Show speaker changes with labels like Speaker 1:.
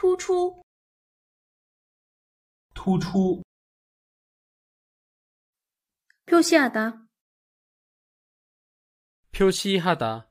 Speaker 1: 突出，突出，표시하 다， 표시하 다。